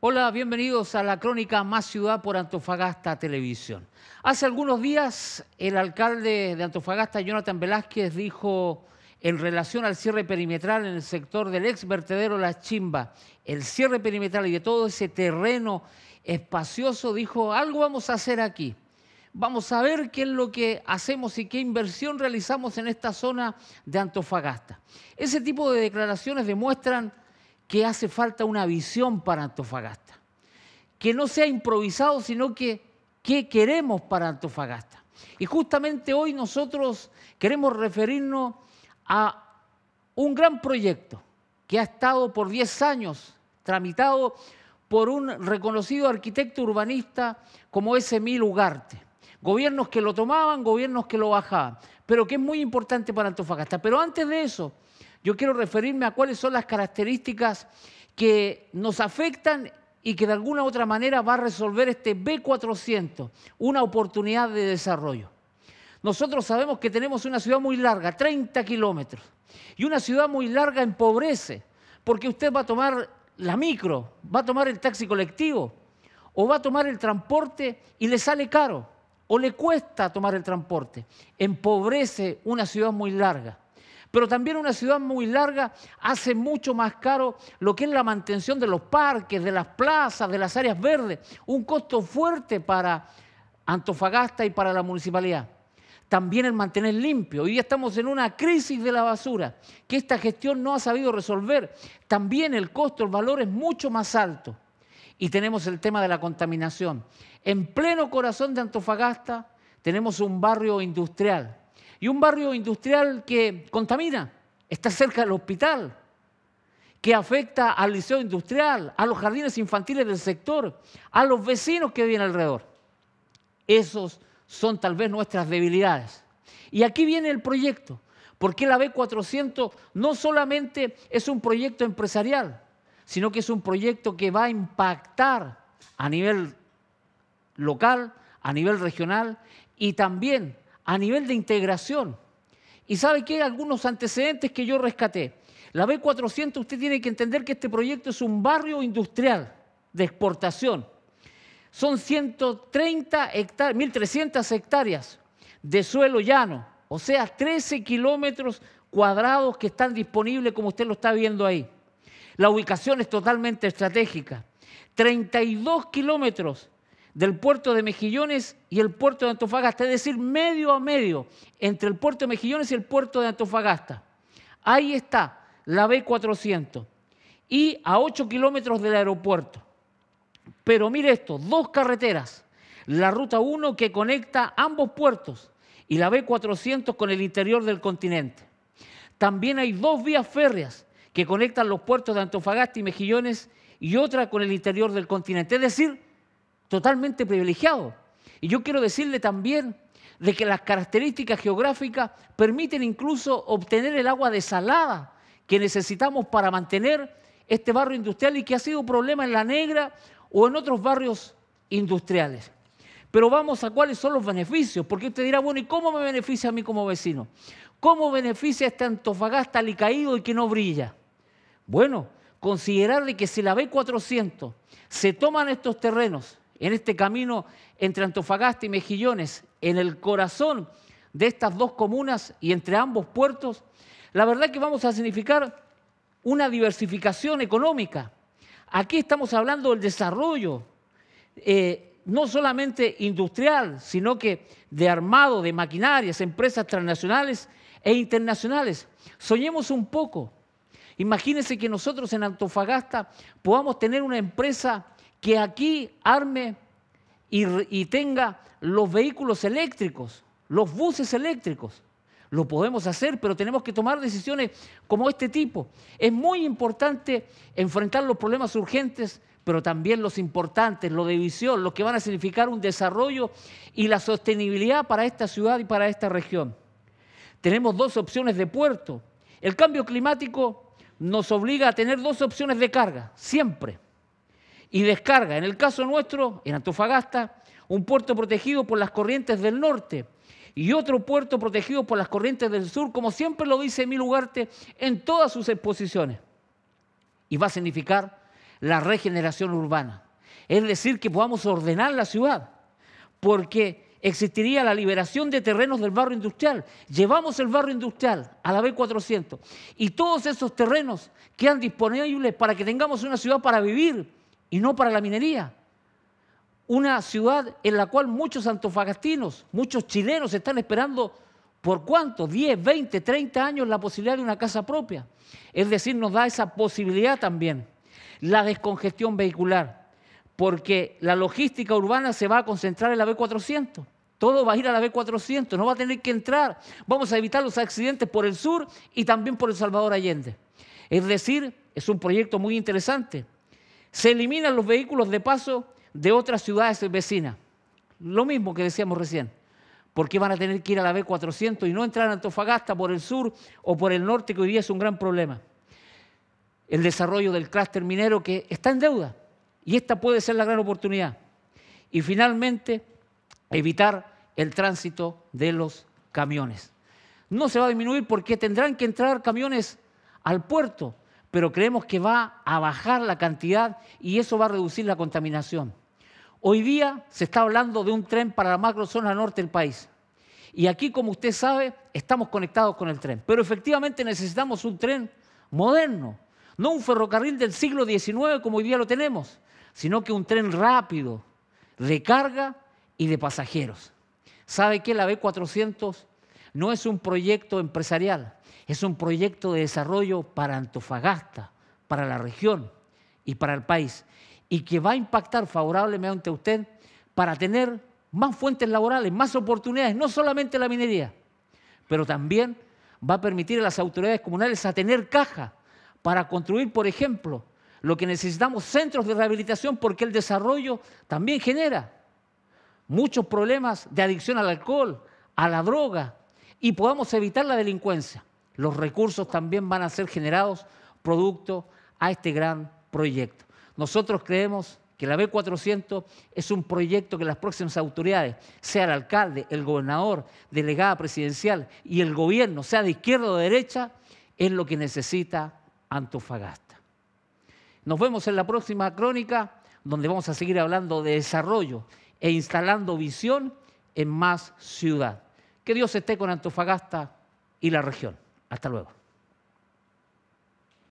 Hola, bienvenidos a la crónica Más Ciudad por Antofagasta Televisión. Hace algunos días el alcalde de Antofagasta, Jonathan Velázquez, dijo en relación al cierre perimetral en el sector del ex vertedero La Chimba, el cierre perimetral y de todo ese terreno espacioso, dijo, algo vamos a hacer aquí. Vamos a ver qué es lo que hacemos y qué inversión realizamos en esta zona de Antofagasta. Ese tipo de declaraciones demuestran que hace falta una visión para Antofagasta. Que no sea improvisado, sino que qué queremos para Antofagasta. Y justamente hoy nosotros queremos referirnos a un gran proyecto que ha estado por 10 años tramitado por un reconocido arquitecto urbanista como es Emil Ugarte. Gobiernos que lo tomaban, gobiernos que lo bajaban, pero que es muy importante para Antofagasta. Pero antes de eso, yo quiero referirme a cuáles son las características que nos afectan y que de alguna u otra manera va a resolver este B400, una oportunidad de desarrollo. Nosotros sabemos que tenemos una ciudad muy larga, 30 kilómetros, y una ciudad muy larga empobrece, porque usted va a tomar la micro, va a tomar el taxi colectivo, o va a tomar el transporte y le sale caro, o le cuesta tomar el transporte. Empobrece una ciudad muy larga. Pero también una ciudad muy larga hace mucho más caro lo que es la mantención de los parques, de las plazas, de las áreas verdes. Un costo fuerte para Antofagasta y para la municipalidad. También el mantener limpio. Hoy día estamos en una crisis de la basura que esta gestión no ha sabido resolver. También el costo, el valor es mucho más alto. Y tenemos el tema de la contaminación. En pleno corazón de Antofagasta tenemos un barrio industrial y un barrio industrial que contamina, está cerca del hospital, que afecta al liceo industrial, a los jardines infantiles del sector, a los vecinos que viven alrededor. Esos son tal vez nuestras debilidades. Y aquí viene el proyecto, porque la B400 no solamente es un proyecto empresarial, sino que es un proyecto que va a impactar a nivel local, a nivel regional y también a nivel de integración. Y sabe que hay algunos antecedentes que yo rescaté. La B400, usted tiene que entender que este proyecto es un barrio industrial de exportación. Son 130 hectáreas, 1.300 hectáreas de suelo llano, o sea, 13 kilómetros cuadrados que están disponibles como usted lo está viendo ahí. La ubicación es totalmente estratégica. 32 kilómetros del puerto de Mejillones y el puerto de Antofagasta, es decir, medio a medio entre el puerto de Mejillones y el puerto de Antofagasta. Ahí está la B400 y a 8 kilómetros del aeropuerto. Pero mire esto, dos carreteras, la ruta 1 que conecta ambos puertos y la B400 con el interior del continente. También hay dos vías férreas que conectan los puertos de Antofagasta y Mejillones y otra con el interior del continente. Es decir, totalmente privilegiado. Y yo quiero decirle también de que las características geográficas permiten incluso obtener el agua desalada que necesitamos para mantener este barrio industrial y que ha sido problema en La Negra o en otros barrios industriales. Pero vamos a cuáles son los beneficios, porque usted dirá, bueno, ¿y cómo me beneficia a mí como vecino? ¿Cómo beneficia a este Antofagasta alicaído y que no brilla? Bueno, considerarle que si la B400 se toman estos terrenos en este camino entre Antofagasta y Mejillones, en el corazón de estas dos comunas y entre ambos puertos, la verdad que vamos a significar una diversificación económica. Aquí estamos hablando del desarrollo, eh, no solamente industrial, sino que de armado, de maquinarias, empresas transnacionales e internacionales. Soñemos un poco. Imagínense que nosotros en Antofagasta podamos tener una empresa que aquí arme y, tenga los vehículos eléctricos, los buses eléctricos. Lo podemos hacer, pero tenemos que tomar decisiones como este tipo. Es muy importante enfrentar los problemas urgentes, pero también los importantes, los de visión, los que van a significar un desarrollo y la sostenibilidad para esta ciudad y para esta región. Tenemos dos opciones de puerto. El cambio climático nos obliga a tener dos opciones de carga, siempre y descarga. En el caso nuestro, en Antofagasta, un puerto protegido por las corrientes del norte y otro puerto protegido por las corrientes del sur, como siempre lo dice Emil Ugarte en todas sus exposiciones. Y va a significar la regeneración urbana. Es decir, que podamos ordenar la ciudad, porque existiría la liberación de terrenos del barrio industrial. Llevamos el barrio industrial a la B400 y todos esos terrenos quedan disponibles para que tengamos una ciudad para vivir, y no para la minería. Una ciudad en la cual muchos antofagastinos, muchos chilenos están esperando por cuánto, 10, 20, 30 años la posibilidad de una casa propia. Es decir, nos da esa posibilidad también. La descongestión vehicular, porque la logística urbana se va a concentrar en la B400. Todo va a ir a la B400, no va a tener que entrar. Vamos a evitar los accidentes por el sur y también por El Salvador Allende. Es decir, es un proyecto muy interesante se eliminan los vehículos de paso de otras ciudades vecinas. Lo mismo que decíamos recién. ¿Por qué van a tener que ir a la B400 y no entrar a Antofagasta por el sur o por el norte, que hoy día es un gran problema? El desarrollo del clúster minero que está en deuda y esta puede ser la gran oportunidad. Y finalmente, evitar el tránsito de los camiones. No se va a disminuir porque tendrán que entrar camiones al puerto pero creemos que va a bajar la cantidad y eso va a reducir la contaminación. Hoy día se está hablando de un tren para la zona norte del país. Y aquí, como usted sabe, estamos conectados con el tren. Pero efectivamente necesitamos un tren moderno, no un ferrocarril del siglo XIX como hoy día lo tenemos, sino que un tren rápido, de carga y de pasajeros. ¿Sabe qué? La B400 no es un proyecto empresarial, es un proyecto de desarrollo para Antofagasta, para la región y para el país, y que va a impactar favorablemente a usted para tener más fuentes laborales, más oportunidades, no solamente la minería, pero también va a permitir a las autoridades comunales a tener caja para construir, por ejemplo, lo que necesitamos, centros de rehabilitación, porque el desarrollo también genera muchos problemas de adicción al alcohol, a la droga, y podamos evitar la delincuencia. Los recursos también van a ser generados producto a este gran proyecto. Nosotros creemos que la B400 es un proyecto que las próximas autoridades, sea el alcalde, el gobernador, delegada presidencial y el gobierno, sea de izquierda o de derecha, es lo que necesita Antofagasta. Nos vemos en la próxima crónica, donde vamos a seguir hablando de desarrollo e instalando visión en más ciudad. Que Dios esté con Antofagasta y la región. Hasta luego.